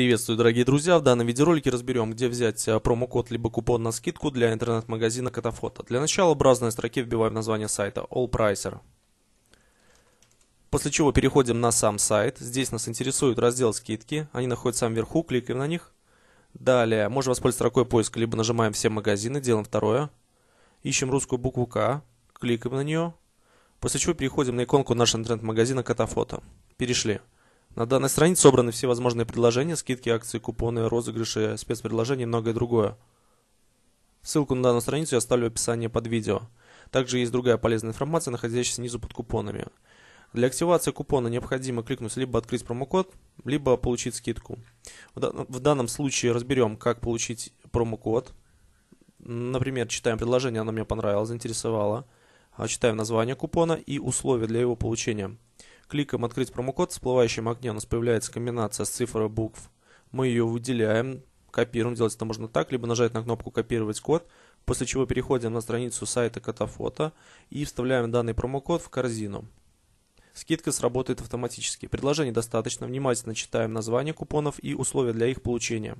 Приветствую, дорогие друзья! В данном видеоролике разберем, где взять а, промокод либо купон на скидку для интернет-магазина Катафото. Для начала в разной строке вбиваем название сайта AllPricer. После чего переходим на сам сайт. Здесь нас интересует раздел «Скидки». Они находятся в самом кликаем на них. Далее можем воспользоваться строкой поиска, либо нажимаем «Все магазины», делаем второе. Ищем русскую букву «К», кликаем на нее. После чего переходим на иконку нашего интернет-магазина Катафото. Перешли. На данной странице собраны все возможные предложения, скидки, акции, купоны, розыгрыши, спецпредложения и многое другое. Ссылку на данную страницу я оставлю в описании под видео. Также есть другая полезная информация, находящаяся снизу под купонами. Для активации купона необходимо кликнуть либо «Открыть промокод», либо «Получить скидку». В данном случае разберем, как получить промокод. Например, читаем предложение, оно мне понравилось, заинтересовало. Читаем название купона и условия для его получения – Кликом «Открыть промокод» в всплывающем окне у нас появляется комбинация с цифр и букв. Мы ее выделяем, копируем. Делать это можно так, либо нажать на кнопку «Копировать код», после чего переходим на страницу сайта Котофото и вставляем данный промокод в корзину. Скидка сработает автоматически. Предложений достаточно. Внимательно читаем название купонов и условия для их получения.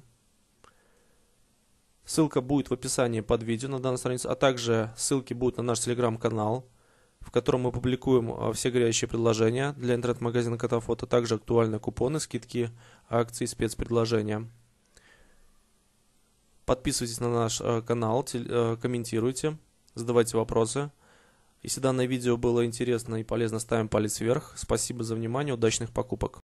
Ссылка будет в описании под видео на данной странице, а также ссылки будут на наш телеграм-канал в котором мы публикуем а, все горящие предложения для интернет-магазина Котофото, также актуальные купоны, скидки, акции, спецпредложения. Подписывайтесь на наш а, канал, а, комментируйте, задавайте вопросы. Если данное видео было интересно и полезно, ставим палец вверх. Спасибо за внимание, удачных покупок!